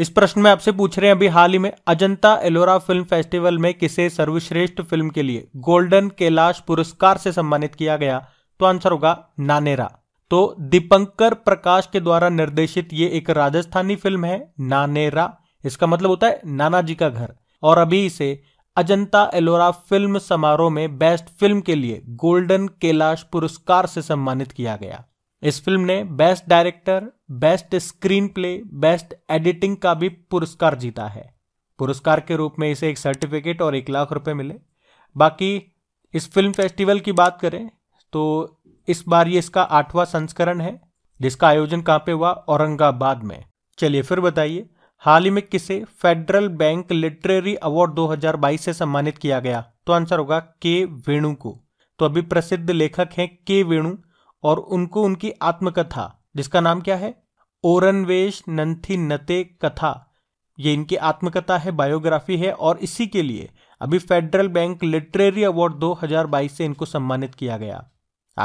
इस प्रश्न में आपसे पूछ रहे हैं अभी हाल ही में अजंता एलोरा फिल्म फेस्टिवल में किसे सर्वश्रेष्ठ फिल्म के लिए गोल्डन कैलाश पुरस्कार से सम्मानित किया गया तो आंसर होगा नानेरा तो दीपंकर प्रकाश के द्वारा निर्देशित ये एक राजस्थानी फिल्म है नानेरा इसका मतलब होता है नाना जी का घर और अभी इसे अजंता एलोरा फिल्म समारोह में बेस्ट फिल्म के लिए गोल्डन कैलाश पुरस्कार से सम्मानित किया गया इस फिल्म ने best director best screenplay best editing का भी पुरस्कार जीता है पुरस्कार के रूप में इसे एक सर्टिफिकेट और एक लाख रुपए मिले बाकी इस फिल्म फेस्टिवल की बात करें तो इस बार ये इसका आठवां संस्करण है जिसका आयोजन कहाँ पे हुआ औरंगाबाद में चलिए फिर बताइए हाल ही में किसे फेडरल बैंक लिटरेरी अवार्ड 2022 से सम्मानित किया गया तो आंसर होगा के वेणु को तो अभी प्रसिद्ध लेखक हैं के वेणु और उनको उनकी आत्मकथा जिसका नाम क्या है ओरनवेश नंथी नते कथा ये इनकी आत्मकथा है बायोग्राफी है और इसी के लिए अभी फेडरल बैंक लिटरेरी अवार्ड 2022 से इनको सम्मानित किया गया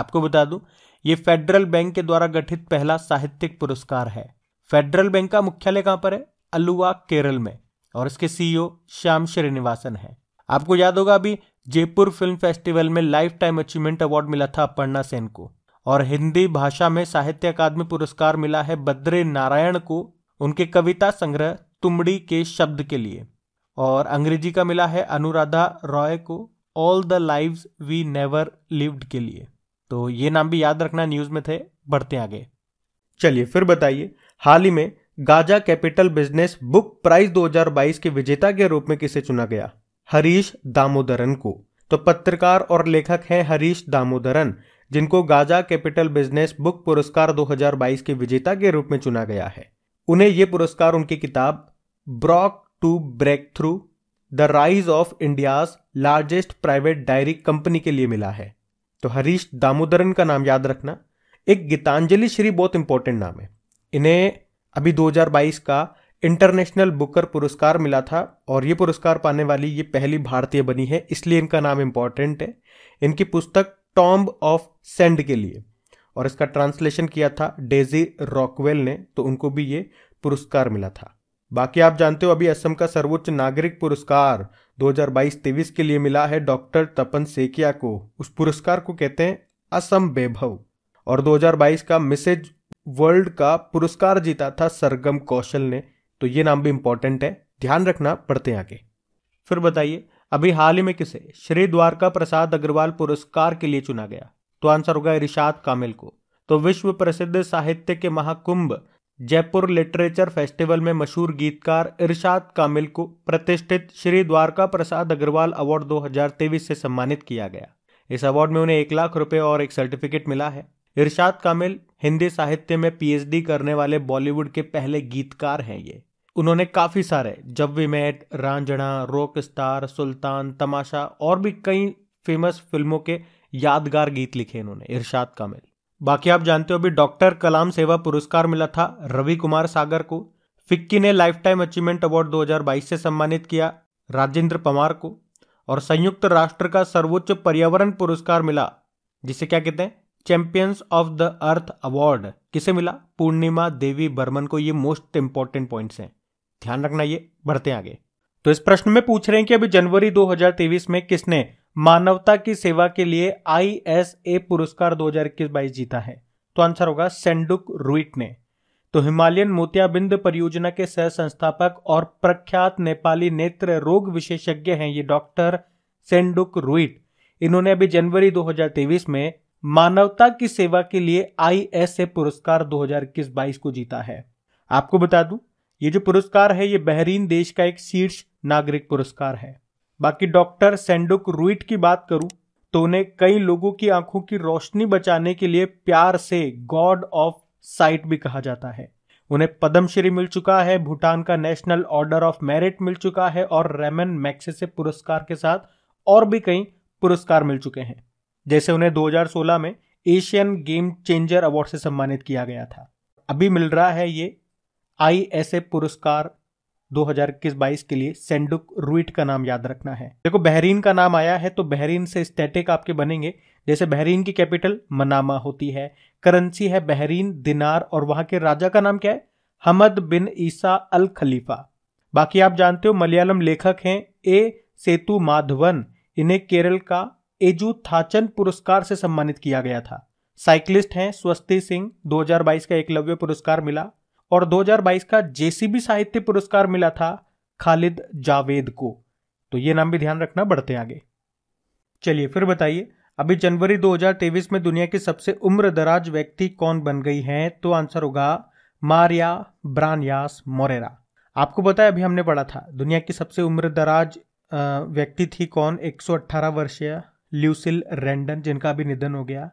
आपको बता दूं ये फेडरल बैंक के द्वारा गठित पहला साहित्यिक पुरस्कार है फेडरल बैंक का मुख्यालय कहां पर है अलुआ केरल में और इसके सीईओ e श्याम श्रीनिवासन है आपको याद होगा अभी जयपुर फिल्म फेस्टिवल में लाइफ टाइम अचीवमेंट अवार्ड मिला था अपर्णा सेन को और हिंदी भाषा में साहित्य अकादमी पुरस्कार मिला है बद्रे नारायण को उनके कविता संग्रह तुमड़ी के शब्द के लिए और अंग्रेजी का मिला है अनुराधा रॉय को all the live we never lived के लिए तो ये नाम भी याद रखना न्यूज़ में थे बढ़ते आगे चलिए फिर बताइए हाल ही में Gaja capital business book prize 2022 के विजेता के रूप में किसे चुना गया हरीश दामोदरन को तो पत्रकार और लेखक हैं हरीश दामोदरन जिनको गाजा कैपिटल बिजनेस बुक पुरस्कार 2022 के विजेता के रूप में चुना गया है उन्हें यह पुरस्कार उनकी किताब broke to breakthrough the rise of India's largest private dairy company के लिए मिला है तो हरीश दामोदरन का नाम याद रखना एक गीतांजलि श्री बहुत इंपॉर्टेंट नाम है इन्हें अभी 2022 का इंटरनेशनल बुकर पुरस्कार मिला था और ये पुरस्कार पाने वाली ये पहली भारतीय बनी है इसलिए इनका नाम इंपॉर्टेंट है इनकी पुस्तक टॉम्ब ऑफ सेंड के लिए और इसका ट्रांसलेशन किया था डेजी रॉकवेल ने तो उनको भी ये पुरस्कार मिला था बाकी आप जानते हो अभी असम का सर्वोच्च नागरिक पुरस्कार 2022-23 के लिए मिला है डॉक्टर तपन सेकिया को उस पुरस्कार को कहते हैं असम वैभव और 2022 का मिसेज वर्ल्ड का पुरस्कार जीता था सरगम कौशल ने तो ये नाम भी इंपॉर्टेंट है ध्यान रखना पड़ते हैं आगे फिर बताइए अभी हाल ही में किसे श्री द्वारका प्रसाद अग्रवाल पुरस्कार के लिए चुना गया तो आंसर होगा इरिशाद कामिल को तो विश्व प्रसिद्ध साहित्य के महाकुंभ जयपुर लिटरेचर फेस्टिवल में मशहूर गीतकार इरशाद कामिल को प्रतिष्ठित श्री द्वारका प्रसाद अग्रवाल अवार्ड 2023 से सम्मानित किया गया इस अवार्ड में उन्हें एक लाख रुपए और एक सर्टिफिकेट मिला है इरशाद कामिल हिंदी साहित्य में पीएचडी करने वाले बॉलीवुड के पहले गीतकार हैं ये उन्होंने काफ़ी सारे Jab We Met Raanjhanaa Rockstar Sultan Tamasha और भी कई फेमस फिल्मों के यादगार गीत लिखे इन्होंने इरशाद कामिल बाकी आप जानते हो अभी डॉक्टर कलाम सेवा पुरस्कार मिला था रवि कुमार सागर को फिक्की ने लाइफ टाइम अचीवमेंट अवार्ड 2022 से सम्मानित किया राजेंद्र पवार को और संयुक्त राष्ट्र का सर्वोच्च पर्यावरण पुरस्कार मिला जिसे क्या कहते हैं champions of the earth award किसे मिला पूर्णिमा देवी बर्मन को ये मोस्ट इंपॉर्टेंट पॉइंट्स हैं ध्यान रखना ये बढ़ते आगे तो इस प्रश्न में पूछ रहे हैं कि अभी जनवरी 2023 में किसने मानवता की सेवा के लिए आई एस ए पुरस्कार दो हजार जीता है तो आंसर होगा सेंडुक रुइट ने तो हिमालयन मोतियाबिंद परियोजना के सह संस्थापक और प्रख्यात नेपाली नेत्र रोग विशेषज्ञ हैं ये डॉक्टर सेंडुक रुइट इन्होंने अभी जनवरी 2023 में मानवता की सेवा के लिए आई एस ए पुरस्कार 2021-22 को जीता है आपको बता दूं ये जो पुरस्कार है ये बहरीन देश का एक शीर्ष नागरिक पुरस्कार है बाकी डॉक्टर सेंडुक रुइट की बात करूं तो उन्हें कई लोगों की आंखों की रोशनी बचाने के लिए प्यार से गॉड ऑफ साइट भी कहा जाता है उन्हें पद्मश्री मिल चुका है भूटान का नेशनल ऑर्डर ऑफ मेरिट मिल चुका है और रेमन मैक्सेसे पुरस्कार के साथ और भी कई पुरस्कार मिल चुके हैं जैसे उन्हें 2016 में एशियन गेम चेंजर अवार्ड से सम्मानित किया गया था अभी मिल रहा है ये आई एस ए पुरस्कार 2021-22 के लिए सेंडुक रुइट का नाम याद रखना है देखो बहरीन का नाम आया है तो बहरीन से स्टैटिक आपके बनेंगे जैसे बहरीन की कैपिटल मनामा होती है करेंसी है बहरीन दिनार और वहां के राजा का नाम क्या है हमद बिन ईसा अल खलीफा बाकी आप जानते हो मलयालम लेखक हैं ए सेतु माधवन इन्हें केरल का एजू थाचन पुरस्कार से सम्मानित किया गया था साइकिलिस्ट हैं स्वस्ति सिंह 2022 का एकलव्य पुरस्कार मिला और 2022 का जेसीबी साहित्य पुरस्कार मिला था खालिद जावेद को तो ये नाम भी ध्यान रखना बढ़ते आगे चलिए फिर बताइए अभी जनवरी 2023 में दुनिया की सबसे उम्र दराज व्यक्ति कौन बन गई है तो आंसर होगा मारिया ब्रानियास मोरेरा आपको पता है अभी हमने पढ़ा था दुनिया की सबसे उम्र दराज व्यक्ति थी कौन 118 वर्षीय ल्यूसिल रेंडन जिनका भी निधन हो गया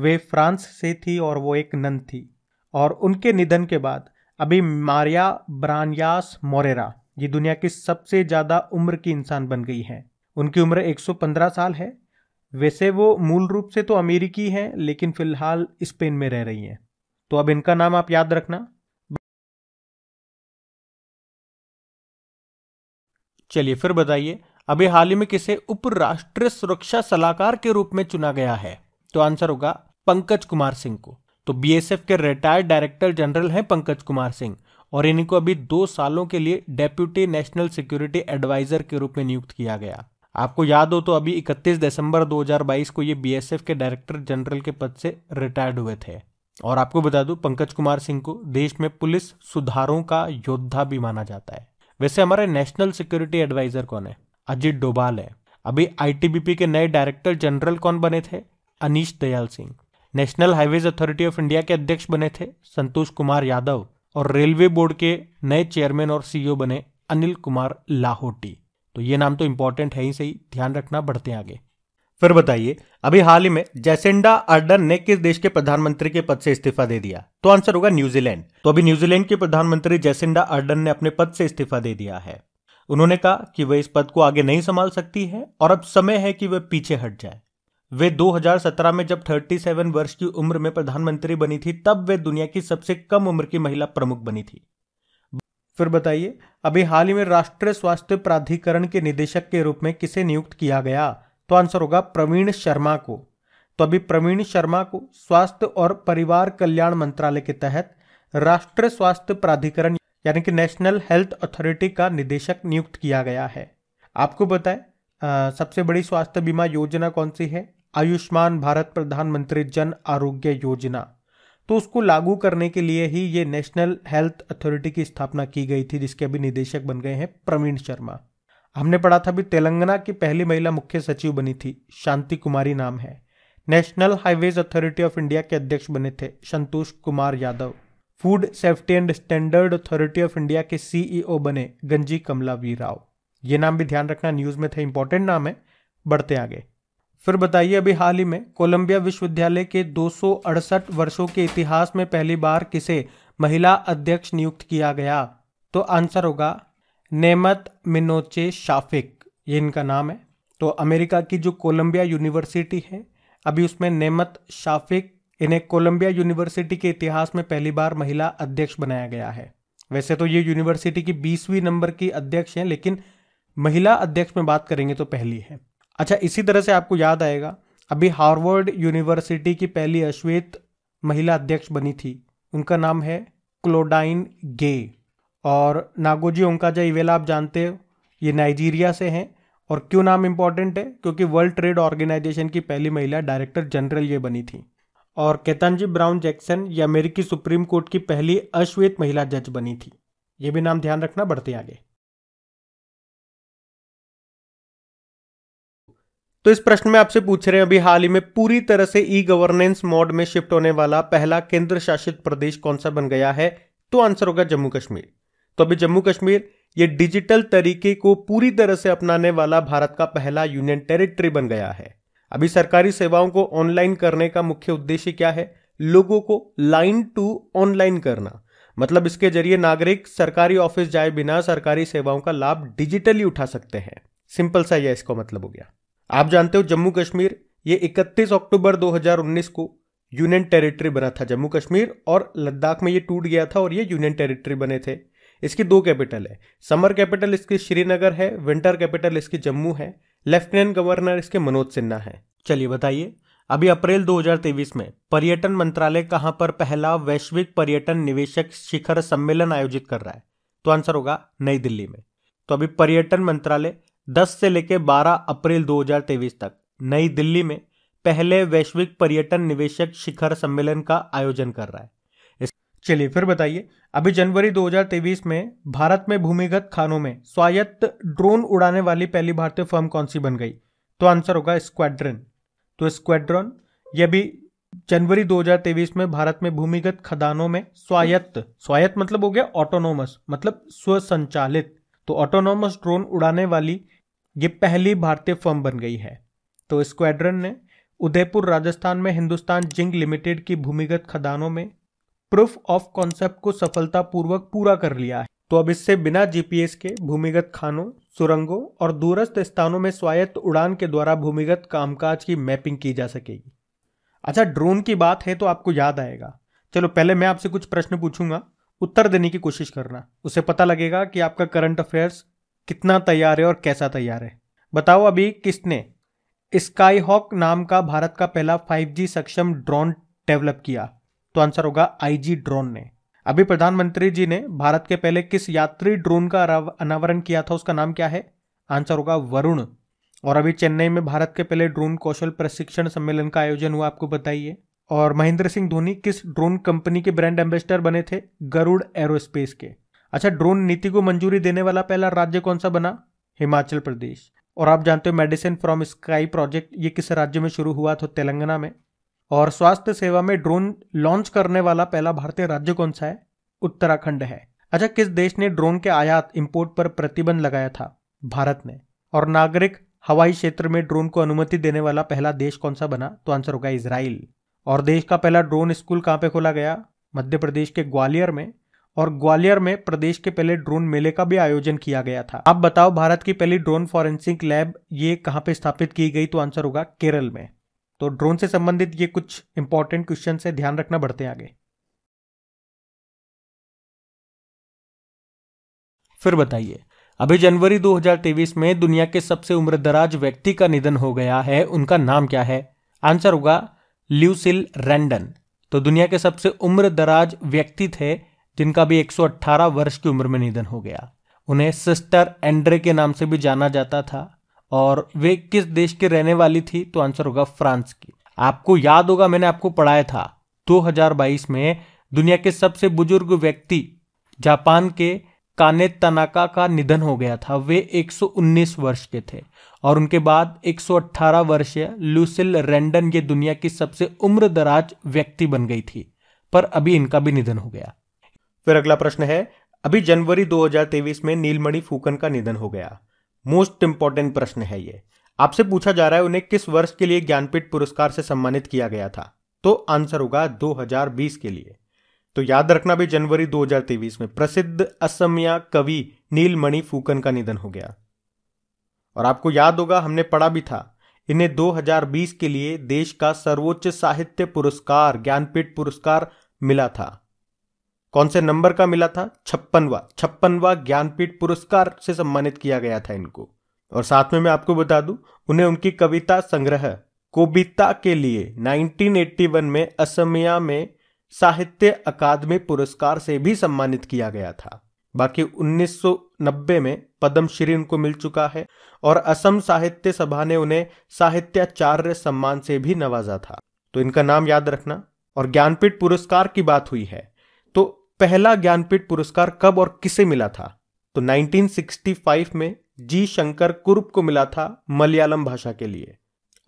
वे फ्रांस से थी और वो एक नन थी और उनके निधन के बाद अभी मारिया ब्रानियास मोरेरा ये दुनिया की सबसे ज़्यादा उम्र की इंसान बन गई हैं उनकी उम्र 115 साल है वैसे वो मूल रूप से तो अमेरिकी हैं लेकिन फ़िलहाल स्पेन में रह रही हैं तो अब इनका नाम आप याद रखना चलिए फिर बताइए अभी हाल ही में किसे उपराष्ट्रीय सुरक्षा सलाहकार के रूप में चुना गया है तो आंसर होगा पंकज कुमार सिंह को तो बीएसएफ के रिटायर्ड डायरेक्टर जनरल हैं पंकज कुमार सिंह और इनको अभी दो सालों के लिए डेप्यूटी नेशनल सिक्योरिटी एडवाइजर के रूप में नियुक्त किया गया आपको याद हो तो अभी 31 दिसंबर 2022 को ये बीएसएफ के डायरेक्टर जनरल के पद से रिटायर्ड हुए थे और आपको बता दूं पंकज कुमार सिंह को देश में पुलिस सुधारों का योद्धा भी माना जाता है वैसे हमारे नेशनल सिक्योरिटी एडवाइजर कौन है अजीत डोभाल है अभी आईटीबीपी के नए डायरेक्टर जनरल कौन बने थे Anish Dayal Singh national highways authority of India के अध्यक्ष बने थे संतोष कुमार यादव और रेलवे बोर्ड के नए चेयरमैन और सीईओ बने अनिल कुमार लाहौटी तो ये नाम तो इंपॉर्टेंट है ही सही ध्यान रखना बढ़ते आगे फिर बताइए अभी हाल ही में जैसेंडा अर्डन ने किस देश के प्रधानमंत्री के पद से इस्तीफा दे दिया तो आंसर होगा न्यूजीलैंड तो अभी न्यूजीलैंड के प्रधानमंत्री जैसेंडा अर्डन ने अपने पद से इस्तीफा दे दिया है उन्होंने कहा कि वह इस पद को आगे नहीं संभाल सकती है और अब समय है कि वह पीछे हट जाए वे 2017 में जब 37 वर्ष की उम्र में प्रधानमंत्री बनी थी तब वे दुनिया की सबसे कम उम्र की महिला प्रमुख बनी थी फिर बताइए अभी हाल ही में राष्ट्रीय स्वास्थ्य प्राधिकरण के निदेशक के रूप में किसे नियुक्त किया गया तो आंसर होगा प्रवीण शर्मा को तो अभी प्रवीण शर्मा को स्वास्थ्य और परिवार कल्याण मंत्रालय के तहत राष्ट्रीय स्वास्थ्य प्राधिकरण यानी कि नेशनल हेल्थ अथॉरिटी का निदेशक नियुक्त किया गया है आपको बताएं सबसे बड़ी स्वास्थ्य बीमा योजना कौन सी है आयुष्मान भारत प्रधानमंत्री जन आरोग्य योजना तो उसको लागू करने के लिए ही ये नेशनल हेल्थ अथॉरिटी की स्थापना की गई थी जिसके अभी निदेशक बन गए हैं प्रवीण शर्मा हमने पढ़ा था भी तेलंगाना की पहली महिला मुख्य सचिव बनी थी शांति कुमारी नाम है national highways authority of India के अध्यक्ष बने थे Santosh Kumar Yadav food safety and standard authority of India के सीईओ बने गंजी कमला वी राव ये नाम भी ध्यान रखना न्यूज में था इंपॉर्टेंट नाम है बढ़ते आगे फिर बताइए अभी हाल ही में कोलंबिया विश्वविद्यालय के दो वर्षों के इतिहास में पहली बार किसे महिला अध्यक्ष नियुक्त किया गया तो आंसर होगा नेमत मिनोचे शाफिक ये इनका नाम है तो अमेरिका की जो कोलंबिया यूनिवर्सिटी है अभी उसमें नेमत शाफिक इन्हें कोलंबिया यूनिवर्सिटी के इतिहास में पहली बार महिला अध्यक्ष बनाया गया है वैसे तो ये यूनिवर्सिटी की बीसवीं नंबर की अध्यक्ष हैं लेकिन महिला अध्यक्ष में बात करेंगे तो पहली है अच्छा इसी तरह से आपको याद आएगा अभी हार्वर्ड यूनिवर्सिटी की पहली अश्वेत महिला अध्यक्ष बनी थी उनका नाम है क्लोडाइन गे और नागोजी ओंकाजा इवेला आप जानते हो ये नाइजीरिया से हैं और क्यों नाम इम्पॉर्टेंट है क्योंकि वर्ल्ड ट्रेड ऑर्गेनाइजेशन की पहली महिला डायरेक्टर जनरल ये बनी थी और केतनजी ब्राउन जैक्सन ये अमेरिकी सुप्रीम कोर्ट की पहली अश्वेत महिला जज बनी थी ये भी नाम ध्यान रखना बढ़ते आगे तो इस प्रश्न में आपसे पूछ रहे हैं अभी हाल ही में पूरी तरह से ई गवर्नेंस मोड में शिफ्ट होने वाला पहला केंद्र शासित प्रदेश कौन सा बन गया है तो आंसर होगा जम्मू कश्मीर तो अभी जम्मू कश्मीर ये डिजिटल तरीके को पूरी तरह से अपनाने वाला भारत का पहला यूनियन टेरिटरी बन गया है अभी सरकारी सेवाओं को ऑनलाइन करने का मुख्य उद्देश्य क्या है लोगों को लाइन टू ऑनलाइन करना मतलब इसके जरिए नागरिक सरकारी ऑफिस जाए बिना सरकारी सेवाओं का लाभ डिजिटली उठा सकते हैं सिंपल सा यह इसको मतलब हो गया आप जानते हो जम्मू कश्मीर ये 31 अक्टूबर 2019 को यूनियन टेरिटरी बना था जम्मू कश्मीर और लद्दाख में ये टूट गया था और ये यूनियन टेरिटरी बने थे इसकी दो कैपिटल है समर कैपिटल इसकी श्रीनगर है विंटर कैपिटल इसकी जम्मू है लेफ्टिनेंट गवर्नर इसके मनोज सिन्हा है चलिए बताइए अभी अप्रैल 2023 में पर्यटन मंत्रालय कहां पर पहला वैश्विक पर्यटन निवेशक शिखर सम्मेलन आयोजित कर रहा है तो आंसर होगा नई दिल्ली में तो अभी पर्यटन मंत्रालय 10 से लेकर 12 अप्रैल 2023 तक नई दिल्ली में पहले वैश्विक पर्यटन निवेशक शिखर सम्मेलन का आयोजन कर रहा है चलिए फिर बताइए अभी जनवरी 2023 में भारत में भूमिगत खानों में स्वायत्त ड्रोन उड़ाने वाली पहली भारतीय फर्म कौन सी बन गई तो आंसर होगा स्क्वाड्रन तो स्क्वाड्रन यह भी जनवरी 2023 में भारत में भूमिगत खदानों में स्वायत्त स्वायत्त मतलब हो गया ऑटोनोमस मतलब स्वसंचालित तो ऑटोनोमस ड्रोन उड़ाने वाली ये पहली भारतीय फर्म बन गई है तो स्क्वाड्रन ने उदयपुर राजस्थान में हिंदुस्तान जिंक लिमिटेड की भूमिगत खदानों में प्रूफ ऑफ कॉन्सेप्ट को सफलतापूर्वक पूरा कर लिया है तो अब इससे बिना जीपीएस के भूमिगत खानों सुरंगों और दूरस्थ स्थानों में स्वायत्त उड़ान के द्वारा भूमिगत कामकाज की मैपिंग की जा सकेगी अच्छा ड्रोन की बात है तो आपको याद आएगा चलो पहले मैं आपसे कुछ प्रश्न पूछूंगा उत्तर देने की कोशिश करना उसे पता लगेगा कि आपका करंट अफेयर्स कितना तैयार है और कैसा तैयार है बताओ अभी किसने स्काई हॉक नाम का भारत का पहला 5G सक्षम ड्रोन डेवलप किया तो आंसर होगा आईजी ड्रोन ने अभी प्रधानमंत्री जी ने भारत के पहले किस यात्री ड्रोन का अनावरण किया था उसका नाम क्या है आंसर होगा वरुण और अभी चेन्नई में भारत के पहले ड्रोन कौशल प्रशिक्षण सम्मेलन का आयोजन हुआ आपको बताइए और महेंद्र सिंह धोनी किस ड्रोन कंपनी के ब्रांड एम्बेसडर बने थे गरुड़ एरोस्पेस के अच्छा ड्रोन नीति को मंजूरी देने वाला पहला राज्य कौन सा बना हिमाचल प्रदेश और आप जानते हो मेडिसिन फ्रॉम स्काई प्रोजेक्ट ये किस राज्य में शुरू हुआ था तेलंगाना में और स्वास्थ्य सेवा में ड्रोन लॉन्च करने वाला पहला भारतीय राज्य कौन सा है उत्तराखंड है अच्छा किस देश ने ड्रोन के आयात इंपोर्ट पर प्रतिबंध लगाया था भारत ने और नागरिक हवाई क्षेत्र में ड्रोन को अनुमति देने वाला पहला देश कौन सा बना तो आंसर होगा इसराइल और देश का पहला ड्रोन स्कूल कहाँ पे खोला गया मध्य प्रदेश के ग्वालियर में और ग्वालियर में प्रदेश के पहले ड्रोन मेले का भी आयोजन किया गया था आप बताओ भारत की पहली ड्रोन फॉरेंसिक लैब ये कहाँ पे स्थापित की गई तो आंसर होगा केरल में तो ड्रोन से संबंधित ये कुछ इंपॉर्टेंट क्वेश्चन है ध्यान रखना बढ़ते आगे फिर बताइए अभी जनवरी 2023 में दुनिया के सबसे उम्रदराज व्यक्ति का निधन हो गया है उनका नाम क्या है आंसर होगा ल्यूसिल रैंडन तो दुनिया के सबसे उम्रदराज व्यक्ति थे जिनका भी 118 वर्ष की उम्र में निधन हो गया उन्हें सिस्टर एंड्रे के नाम से भी जाना जाता था और वे किस देश की रहने वाली थी तो आंसर होगा फ्रांस की आपको याद होगा मैंने आपको पढ़ाया था 2022 में दुनिया के सबसे बुजुर्ग व्यक्ति जापान के काने तनाका का निधन हो गया था वे 119 वर्ष के थे और उनके बाद 118 वर्षीय लूसिल रेंडन ये दुनिया की सबसे उम्र दराज व्यक्ति बन गई थी पर अभी इनका भी निधन हो गया फिर अगला प्रश्न है अभी जनवरी 2023 में नीलमणि फूकन का निधन हो गया मोस्ट इंपॉर्टेंट प्रश्न है ये आपसे पूछा जा रहा है उन्हें किस वर्ष के लिए ज्ञानपीठ पुरस्कार से सम्मानित किया गया था तो आंसर होगा 2020 के लिए तो याद रखना भी जनवरी 2023 में प्रसिद्ध असमिया कवि नीलमणि फूकन का निधन हो गया और आपको याद होगा हमने पढ़ा भी था इन्हें 2020 के लिए देश का सर्वोच्च साहित्य पुरस्कार ज्ञानपीठ पुरस्कार मिला था कौन से नंबर का मिला था छप्पनवा छप्पनवा ज्ञानपीठ पुरस्कार से सम्मानित किया गया था इनको और साथ में मैं आपको बता दूं उन्हें उनकी कविता संग्रह कोबिता के लिए 1981 में असमिया में साहित्य अकादमी पुरस्कार से भी सम्मानित किया गया था बाकी 1990 में पद्मश्री उनको मिल चुका है और असम साहित्य सभा ने उन्हें साहित्याचार्य सम्मान से भी नवाजा था तो इनका नाम याद रखना और ज्ञानपीठ पुरस्कार की बात हुई है पहला ज्ञानपीठ पुरस्कार कब और किसे मिला था तो 1965 में जी शंकर कुरुप को मिला था मलयालम भाषा के लिए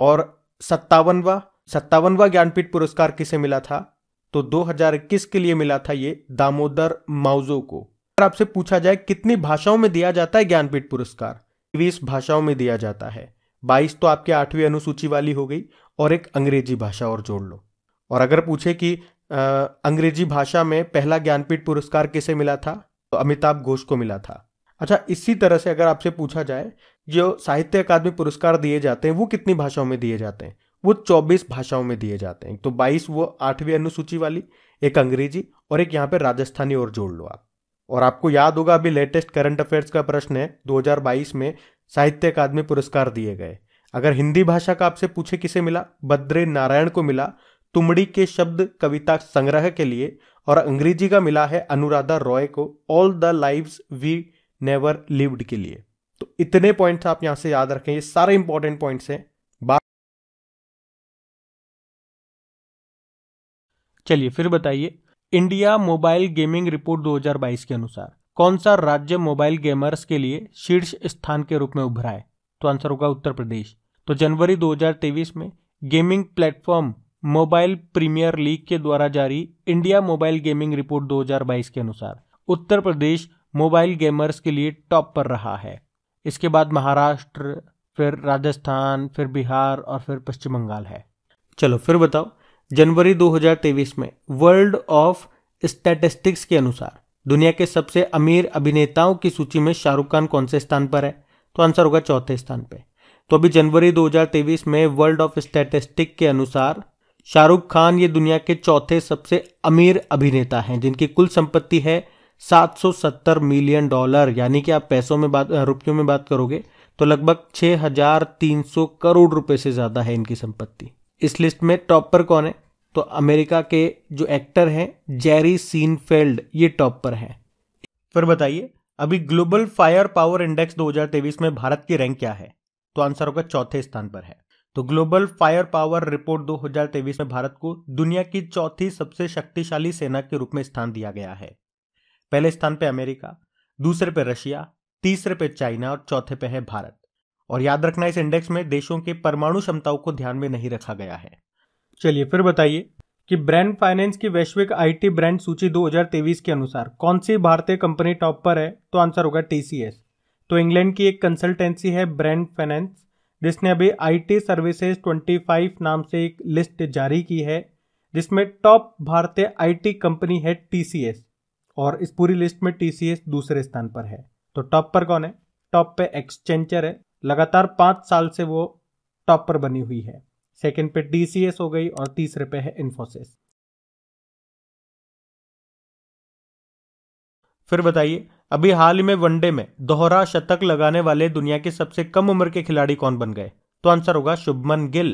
और सत्तावनवा सत्तावनवा ज्ञानपीठ पुरस्कार किसे मिला था तो 2021 के लिए मिला था ये दामोदर माउजो को अगर आपसे पूछा जाए कितनी भाषाओं में दिया जाता है ज्ञानपीठ पुरस्कार बीस भाषाओं में दिया जाता है बाईस तो आपके आठवीं अनुसूची वाली हो गई और एक अंग्रेजी भाषा और जोड़ लो और अगर पूछे कि अंग्रेजी भाषा में पहला ज्ञानपीठ पुरस्कार किसे मिला था तो अमिताभ घोष को मिला था अच्छा इसी तरह से अगर आपसे पूछा जाए जो साहित्य अकादमी पुरस्कार दिए जाते हैं वो कितनी भाषाओं में दिए जाते हैं वो 24 भाषाओं में दिए जाते हैं तो 22 वो आठवीं अनुसूची वाली एक अंग्रेजी और एक यहाँ पे राजस्थानी और जोड़ लो आप और आपको याद होगा अभी लेटेस्ट करंट अफेयर्स का प्रश्न है 2022 में साहित्य अकादमी पुरस्कार दिए गए अगर हिंदी भाषा का आपसे पूछे किसे मिला बद्रे नारायण को मिला तुमड़ी के शब्द कविता संग्रह के लिए और अंग्रेजी का मिला है अनुराधा रॉय को all the live we never lived के लिए तो इतने पॉइंट्स आप यहां से याद रखें ये सारे इंपॉर्टेंट पॉइंट्स हैं चलिए फिर बताइए इंडिया मोबाइल गेमिंग रिपोर्ट 2022 के अनुसार कौन सा राज्य मोबाइल गेमर्स के लिए शीर्ष स्थान के रूप में उभरा है तो आंसर होगा उत्तर प्रदेश तो जनवरी 2023 में gaming platform mobile premier league के द्वारा जारी इंडिया मोबाइल गेमिंग रिपोर्ट 2022 के अनुसार उत्तर प्रदेश मोबाइल गेमर्स के लिए टॉप पर रहा है इसके बाद महाराष्ट्र फिर राजस्थान फिर बिहार और फिर पश्चिम बंगाल है चलो फिर बताओ जनवरी 2023 में वर्ल्ड ऑफ स्टैटिस्टिक्स के अनुसार दुनिया के सबसे अमीर अभिनेताओं की सूची में शाहरुख खान कौन से स्थान पर है तो आंसर होगा चौथे स्थान पर तो अभी जनवरी 2023 में वर्ल्ड ऑफ स्टैटिस्टिक के अनुसार शाहरुख खान ये दुनिया के चौथे सबसे अमीर अभिनेता हैं जिनकी कुल संपत्ति है 770 मिलियन डॉलर यानी कि आप पैसों में बात रुपयों में बात करोगे तो लगभग 6,300 करोड़ रुपए से ज़्यादा है इनकी संपत्ति इस लिस्ट में टॉप पर कौन है तो अमेरिका के जो एक्टर हैं जेरी सीनफेल्ड ये टॉप पर हैं फिर बताइए अभी ग्लोबल फायर पावर इंडेक्स 2023 में भारत की रैंक क्या है तो आंसर होगा चौथे स्थान पर है तो ग्लोबल फायर पावर रिपोर्ट 2023 में भारत को दुनिया की चौथी सबसे शक्तिशाली सेना के रूप में स्थान दिया गया है पहले स्थान पे अमेरिका दूसरे पे रशिया तीसरे पे चाइना और चौथे पे है भारत और याद रखना इस इंडेक्स में देशों के परमाणु क्षमताओं को ध्यान में नहीं रखा गया है चलिए फिर बताइए कि ब्रांड फाइनेंस की वैश्विक आईटी ब्रांड सूची 2023 के अनुसार कौन सी भारतीय कंपनी टॉप पर है तो आंसर होगा टीसीएस तो इंग्लैंड की एक कंसल्टेंसी है ब्रांड फाइनेंस जिसने अभी आईटी सर्विसेज 25 नाम से एक लिस्ट जारी की है जिसमें टॉप भारतीय आईटी कंपनी है टीसीएस और इस पूरी लिस्ट में टीसीएस दूसरे स्थान पर है तो टॉप पर कौन है टॉप पे एक्सचेंचर है लगातार पांच साल से वो टॉप पर बनी हुई है सेकेंड पे टीसीएस हो गई और तीसरे पे है इन्फोसिस फिर बताइए अभी हाल ही में वनडे में दोहरा शतक लगाने वाले दुनिया के सबसे कम उम्र के खिलाड़ी कौन बन गए तो आंसर होगा शुभमन गिल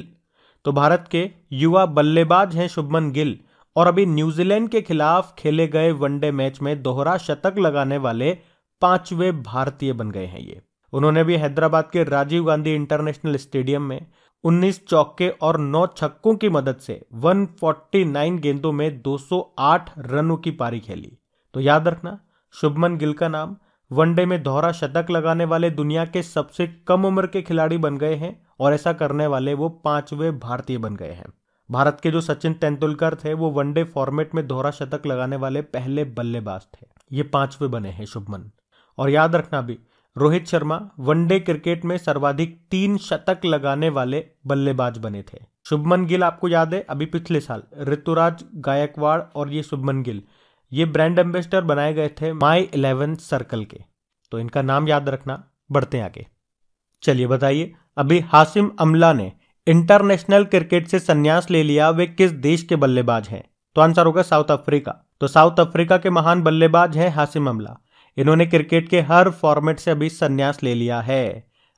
तो भारत के युवा बल्लेबाज हैं शुभमन गिल और अभी न्यूजीलैंड के खिलाफ खेले गए वनडे मैच में दोहरा शतक लगाने वाले पांचवें भारतीय बन गए हैं ये उन्होंने भी हैदराबाद के राजीव गांधी इंटरनेशनल स्टेडियम में 19 चौके और 9 छक्कों की मदद से 149 गेंदों में 208 रनों की पारी खेली तो याद रखना शुभमन गिल का नाम वनडे में दोहरा शतक लगाने वाले दुनिया के सबसे कम उम्र के खिलाड़ी बन गए हैं और ऐसा करने वाले वो पांचवें भारतीय बन गए हैं भारत के जो सचिन तेंदुलकर थे वो वनडे फॉर्मेट में दोहरा शतक लगाने वाले पहले बल्लेबाज थे ये पांचवें बने हैं शुभमन और याद रखना भी रोहित शर्मा वनडे क्रिकेट में सर्वाधिक तीन शतक लगाने वाले बल्लेबाज बने थे शुभमन गिल आपको याद है अभी पिछले साल ऋतुराज गायकवाड़ और ये शुभमन गिल ये ब्रांड एम्बेसडर बनाए गए थे माई इलेवन सर्कल के तो इनका नाम याद रखना बढ़ते आगे चलिए बताइए अभी हासिम अमला ने इंटरनेशनल क्रिकेट से संन्यास ले लिया वे किस देश के बल्लेबाज हैं तो आंसर होगा साउथ अफ्रीका तो साउथ अफ्रीका के महान बल्लेबाज हैं हासिम अमला इन्होंने क्रिकेट के हर फॉर्मेट से अभी संन्यास ले लिया है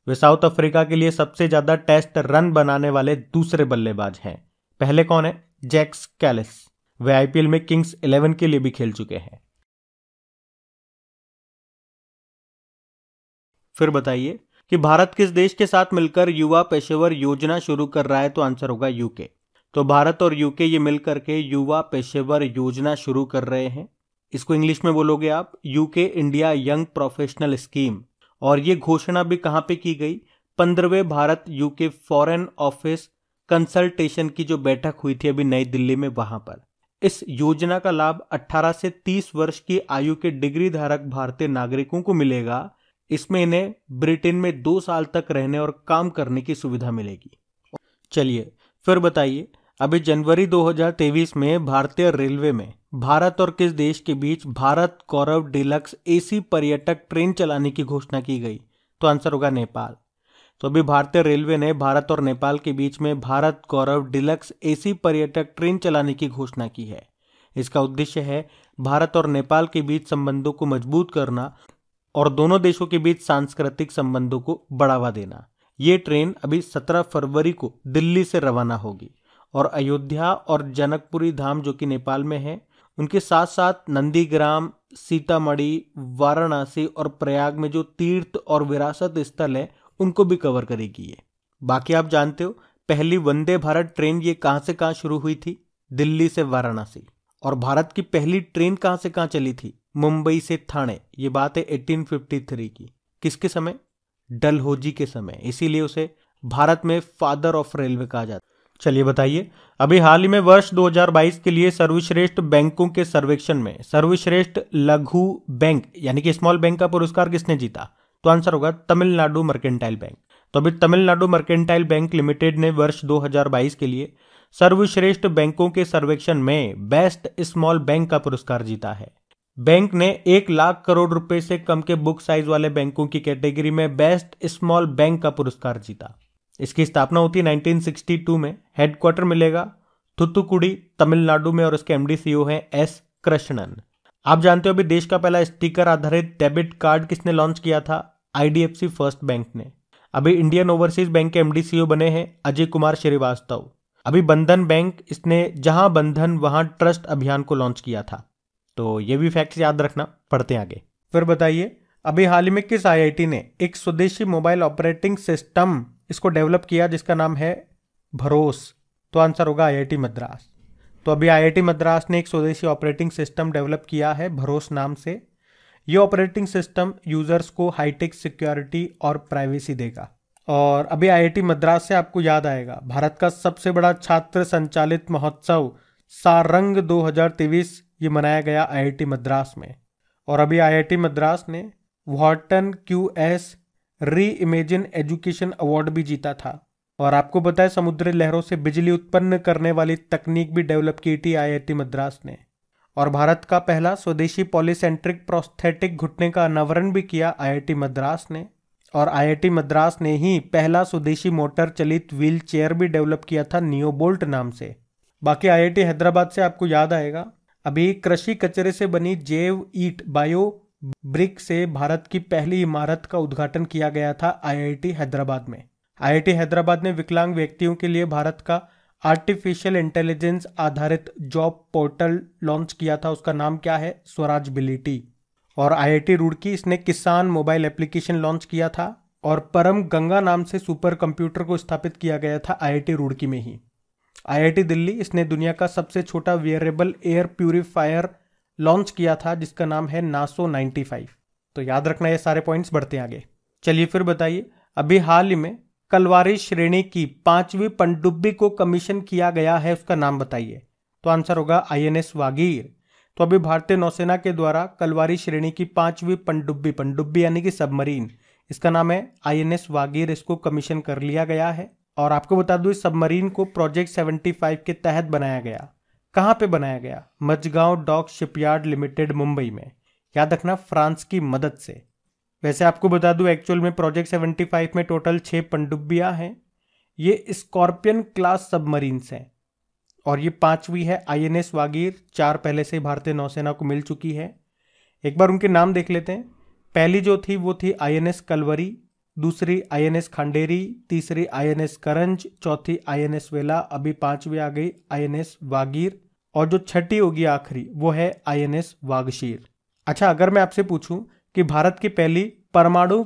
वे साउथ अफ्रीका के लिए सबसे ज्यादा टेस्ट रन बनाने वाले दूसरे बल्लेबाज हैं पहले कौन है जैक्स कैलिस वे आईपीएल में किंग्स इलेवन के लिए भी खेल चुके हैं फिर बताइए कि भारत किस देश के साथ मिलकर युवा पेशेवर योजना शुरू कर रहा है तो आंसर होगा यूके तो भारत और यूके ये मिलकर के युवा पेशेवर योजना शुरू कर रहे हैं इसको इंग्लिश में बोलोगे आप UK India young professional scheme और ये घोषणा भी कहां पे की गई पंद्रहवें Bharat UK foreign office consultation की जो बैठक हुई थी अभी नई दिल्ली में वहां पर इस योजना का लाभ 18 से 30 वर्ष की आयु के डिग्री धारक भारतीय नागरिकों को मिलेगा इसमें इन्हें ब्रिटेन में दो साल तक रहने और काम करने की सुविधा मिलेगी चलिए फिर बताइए अभी जनवरी 2023 में भारतीय रेलवे में भारत और किस देश के बीच भारत गौरव डिलक्स एसी पर्यटक ट्रेन चलाने की घोषणा की गई तो आंसर होगा नेपाल तो अभी भारतीय रेलवे ने भारत और नेपाल के बीच में भारत गौरव डिलक्स एसी पर्यटक ट्रेन चलाने की घोषणा की है इसका उद्देश्य है भारत और नेपाल के बीच संबंधों को मजबूत करना और दोनों देशों के बीच सांस्कृतिक संबंधों को बढ़ावा देना ये ट्रेन अभी 17 फरवरी को दिल्ली से रवाना होगी और अयोध्या और जनकपुरी धाम जो कि नेपाल में है उनके साथ साथ नंदीग्राम सीतामढ़ी वाराणसी और प्रयाग में जो तीर्थ और विरासत स्थल है उनको भी कवर करेगी ये बाकी आप जानते हो पहली वंदे भारत ट्रेन ये कहाँ से कहाँ शुरू हुई थी दिल्ली से वाराणसी और भारत की पहली ट्रेन कहाँ से कहाँ चली थी मुंबई से थाने ये बात है 1853 की किसके समय डलहोजी के समय इसीलिए उसे भारत में फादर ऑफ रेलवे कहा जाता चलिए बताइए अभी हाल ही में वर्ष 2022 के लिए सर्वश्रेष्ठ बैंकों के सर्वेक्षण में सर्वश्रेष्ठ लघु बैंक यानी कि स्मॉल बैंक का पुरस्कार किसने जीता तो आंसर होगा तमिलनाडु मर्केंटाइल बैंक तो अभी तमिलनाडु मर्केंटाइल बैंक लिमिटेड ने वर्ष 2022 के लिए सर्वश्रेष्ठ बैंकों के सर्वेक्षण में बेस्ट स्मॉल बैंक का पुरस्कार जीता है बैंक ने एक लाख करोड़ रुपए से कम के बुक साइज वाले बैंकों की कैटेगरी में बेस्ट स्मॉल बैंक का पुरस्कार जीता इसकी स्थापना होती 1962 में हेडक्वार्टर मिलेगा थुतुकुड़ी तमिलनाडु में और उसके एमडी सीओ है एस कृष्णन आप जानते हो अभी देश का पहला स्टिकर आधारित डेबिट कार्ड किसने लॉन्च किया था आईडीएफसी फर्स्ट बैंक ने अभी इंडियन ओवरसीज बैंक के एमडीसीओ e बने हैं अजय कुमार श्रीवास्तव अभी बंधन बैंक इसने जहां बंधन वहां ट्रस्ट अभियान को लॉन्च किया था तो ये भी फैक्ट्स याद रखना पढ़ते आगे फिर बताइए अभी हाल ही में किस आईआईटी ने एक स्वदेशी मोबाइल ऑपरेटिंग सिस्टम इसको डेवलप किया जिसका नाम है भरोस तो आंसर होगा आईआईटी मद्रास तो अभी आईआईटी मद्रास ने एक स्वदेशी ऑपरेटिंग सिस्टम डेवलप किया है भरोस नाम से ये ऑपरेटिंग सिस्टम यूज़र्स को हाईटेक सिक्योरिटी और प्राइवेसी देगा और अभी आईआईटी मद्रास से आपको याद आएगा भारत का सबसे बड़ा छात्र संचालित महोत्सव सारंग 2023 ये मनाया गया आईआईटी मद्रास में और अभी आईआईटी मद्रास ने Wharton Q S reimagine education award भी जीता था और आपको बताया समुद्री लहरों से बिजली उत्पन्न करने वाली तकनीक भी डेवलप की थी आई मद्रास ने और भारत का पहला स्वदेशी पॉलीसेंट्रिक प्रोस्थेटिक घुटने का अनावरण भी किया आईआईटी मद्रास ने और आईआईटी मद्रास ने ही पहला स्वदेशी मोटर चलित व्हील चेयर भी डेवलप किया था नियोबोल्ट नाम से बाकी आईआईटी हैदराबाद से आपको याद आएगा अभी कृषि कचरे से बनी जेव ईट बायो ब्रिक से भारत की पहली इमारत का उद्घाटन किया गया था आईआईटी हैदराबाद में आईआईटी हैदराबाद ने विकलांग व्यक्तियों के लिए भारत का आर्टिफिशियल इंटेलिजेंस आधारित जॉब पोर्टल लॉन्च किया था उसका नाम क्या है स्वराज बिलिटी और आईआईटी रुड़की इसने किसान मोबाइल एप्लीकेशन लॉन्च किया था और परम गंगा नाम से सुपर कंप्यूटर को स्थापित किया गया था आईआईटी रुड़की में ही आईआईटी दिल्ली इसने दुनिया का सबसे छोटा वेरेबल एयर प्यूरिफायर लॉन्च किया था जिसका नाम है नासो 95 तो याद रखना ये सारे पॉइंट्स बढ़ते आगे चलिए फिर बताइए अभी हाल ही में कलवारी श्रेणी की पांचवी पनडुब्बी को कमीशन किया गया है उसका नाम बताइए तो आंसर होगा आईएनएस वागीर तो अभी भारतीय नौसेना के द्वारा कलवारी श्रेणी की पांचवी पनडुब्बी पनडुब्बी यानी कि सबमरीन इसका नाम है आईएनएस वागीर इसको कमीशन कर लिया गया है और आपको बता दूं इस सबमरीन को प्रोजेक्ट 75 के तहत बनाया गया कहाँ पे बनाया गया Mazagon dock shipyard limited Mumbai में याद रखना फ्रांस की मदद से वैसे आपको बता दूं एक्चुअल में प्रोजेक्ट 75 में टोटल छः पनडुब्बियाँ हैं ये स्कॉर्पियन क्लास सबमरीन्स हैं और ये पांचवी है आईएनएस वागीर चार पहले से भारतीय नौसेना को मिल चुकी है एक बार उनके नाम देख लेते हैं पहली जो थी वो थी आईएनएस कलवरी दूसरी आईएनएस खंडेरी तीसरी आईएनएस करंज चौथी आईएनएस वेला अभी पांचवी आ गई आईएनएस वागीर और जो छठी होगी आखिरी वो है आईएनएस वागशीर अच्छा अगर मैं आपसे पूछूं कि भारत की पहली परमाणु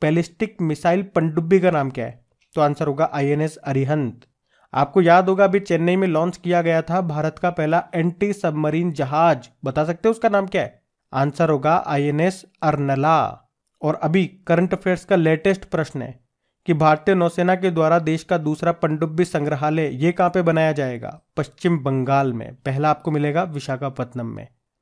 पैलिस्टिक मिसाइल पनडुब्बी का नाम क्या है तो आंसर होगा आईएनएस अरिहंत आपको याद होगा अभी चेन्नई में लॉन्च किया गया था भारत का पहला एंटी सबमरीन जहाज बता सकते हो उसका नाम क्या है आंसर होगा आईएनएस अर्नला और अभी करंट अफेयर्स का लेटेस्ट प्रश्न है कि भारतीय नौसेना के द्वारा देश का दूसरा पनडुब्बी संग्रहालय ये कहाँ पे बनाया जाएगा पश्चिम बंगाल में पहला आपको मिलेगा विशाखापत्तनम में